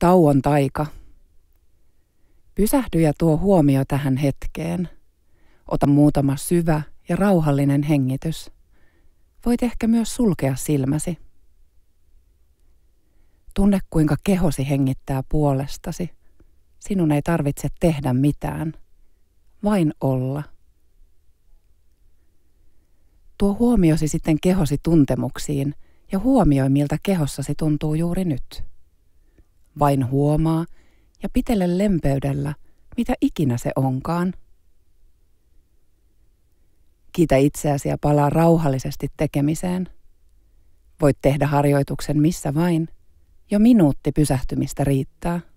Tauon taika. Pysähdy ja tuo huomio tähän hetkeen. Ota muutama syvä ja rauhallinen hengitys. Voit ehkä myös sulkea silmäsi. Tunne kuinka kehosi hengittää puolestasi. Sinun ei tarvitse tehdä mitään, vain olla. Tuo huomiosi sitten kehosi tuntemuksiin ja huomioi miltä kehossasi tuntuu juuri nyt. Vain huomaa ja pitele lempeydellä, mitä ikinä se onkaan. Kiitä itseäsi ja palaa rauhallisesti tekemiseen. Voit tehdä harjoituksen missä vain. Jo minuutti pysähtymistä riittää.